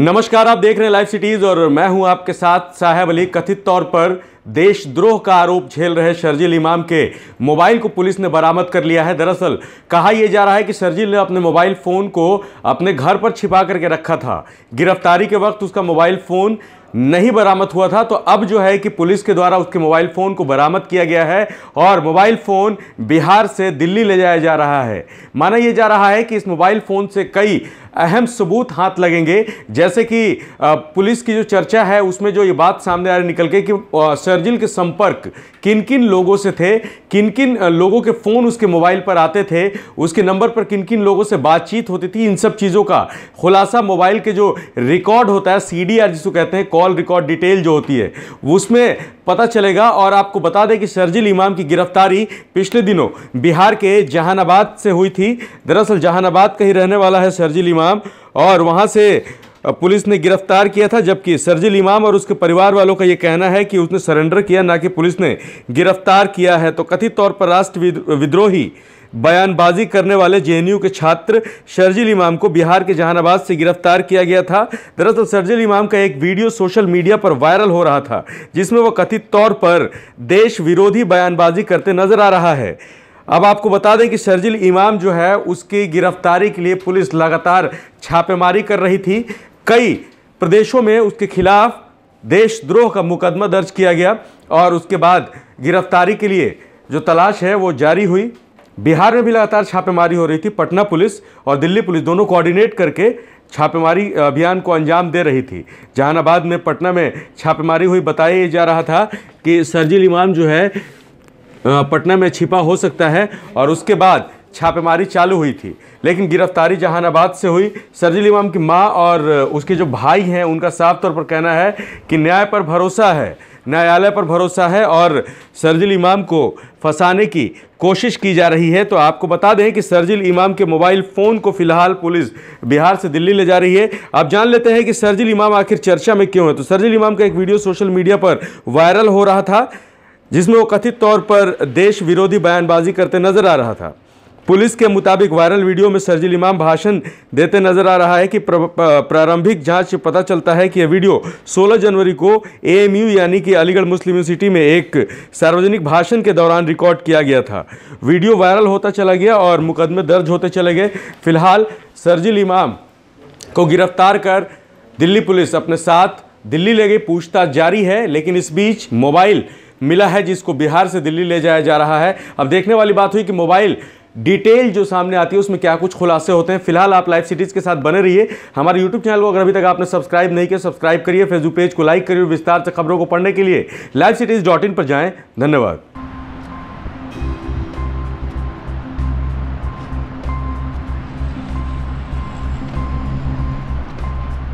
नमस्कार आप देख रहे हैं लाइव सिटीज और मैं हूं आपके साथ साहेब अली कथित तौर पर देशद्रोह का आरोप झेल रहे शर्जिल इमाम के मोबाइल को पुलिस ने बरामद कर लिया है दरअसल कहा यह जा रहा है कि शर्जिल ने अपने मोबाइल फ़ोन को अपने घर पर छिपा करके रखा था गिरफ्तारी के वक्त उसका मोबाइल फ़ोन नहीं बरामद हुआ था तो अब जो है कि पुलिस के द्वारा उसके मोबाइल फ़ोन को बरामद किया गया है और मोबाइल फ़ोन बिहार से दिल्ली ले जाया जा रहा है माना यह जा रहा है कि इस मोबाइल फ़ोन से कई अहम सबूत हाथ लगेंगे जैसे कि पुलिस की जो चर्चा है उसमें जो ये बात सामने आ रही निकल के कि सर्जिल के संपर्क किन किन लोगों से थे किन किन लोगों के फ़ोन उसके मोबाइल पर आते थे उसके नंबर पर किन किन लोगों से बातचीत होती थी इन सब चीज़ों का खुलासा मोबाइल के जो रिकॉर्ड होता है सी डी जिसको कहते हैं कॉल रिकॉर्ड डिटेल जो होती है उसमें पता चलेगा और आपको बता दें कि शर्जिल इमाम की गिरफ्तारी पिछले दिनों बिहार के जहानाबाद से हुई थी दरअसल जहानाबाद का ही रहने वाला है शर्जिल इमाम और वहाँ से पुलिस ने गिरफ्तार किया था जबकि सरजिल इमाम और उसके परिवार वालों का ये कहना है कि उसने सरेंडर किया ना कि पुलिस ने गिरफ्तार किया है तो कथित तौर पर राष्ट्र विद्रोही बयानबाजी करने वाले जेएनयू के छात्र शर्जिल इमाम को बिहार के जहानाबाद से गिरफ्तार किया गया था दरअसल शर्जिल इमाम का एक वीडियो सोशल मीडिया पर वायरल हो रहा था जिसमें वो कथित तौर पर देश विरोधी बयानबाजी करते नजर आ रहा है अब आपको बता दें कि शर्जिल इमाम जो है उसकी गिरफ्तारी के लिए पुलिस लगातार छापेमारी कर रही थी कई प्रदेशों में उसके खिलाफ देशद्रोह का मुकदमा दर्ज किया गया और उसके बाद गिरफ्तारी के लिए जो तलाश है वो जारी हुई बिहार में भी लगातार छापेमारी हो रही थी पटना पुलिस और दिल्ली पुलिस दोनों कोऑर्डिनेट करके छापेमारी अभियान को अंजाम दे रही थी जहानाबाद में पटना में छापेमारी हुई बताया जा रहा था कि सरजिल इमाम जो है पटना में छिपा हो सकता है और उसके बाद छापेमारी चालू हुई थी लेकिन गिरफ्तारी जहानाबाद से हुई सरजिल इमाम की माँ और उसके जो भाई हैं उनका साफ तौर पर कहना है कि न्याय पर भरोसा है न्यायालय पर भरोसा है और सरजिल इमाम को फंसाने की कोशिश की जा रही है तो आपको बता दें कि सरजिल इमाम के मोबाइल फ़ोन को फिलहाल पुलिस बिहार से दिल्ली ले जा रही है आप जान लेते हैं कि सरजिल इमाम आखिर चर्चा में क्यों है तो सरजिल इमाम का एक वीडियो सोशल मीडिया पर वायरल हो रहा था जिसमें वो कथित तौर पर देश विरोधी बयानबाजी करते नजर आ रहा था पुलिस के मुताबिक वायरल वीडियो में सरजिल इमाम भाषण देते नजर आ रहा है कि प्रारंभिक जांच पता चलता है कि यह वीडियो 16 जनवरी को एएमयू यानी कि अलीगढ़ मुस्लिम यूनिवर्सिटी में एक सार्वजनिक भाषण के दौरान रिकॉर्ड किया गया था वीडियो वायरल होता चला गया और मुकदमे दर्ज होते चले गए फिलहाल सरजिल इमाम को गिरफ्तार कर दिल्ली पुलिस अपने साथ दिल्ली ले गई पूछताछ जारी है लेकिन इस बीच मोबाइल मिला है जिसको बिहार से दिल्ली ले जाया जा रहा है अब देखने वाली बात हुई कि मोबाइल डिटेल जो सामने आती है उसमें क्या कुछ खुलासे होते हैं फिलहाल आप लाइव सिटीज़ के साथ बने रहिए हमारे यूट्यूब चैनल को अगर अभी तक आपने सब्सक्राइब नहीं किया सब्सक्राइब करिए फेसबुक पेज को लाइक करिए विस्तार से खबरों को पढ़ने के लिए लाइव सिटीज़ डॉट इन पर जाएँ धन्यवाद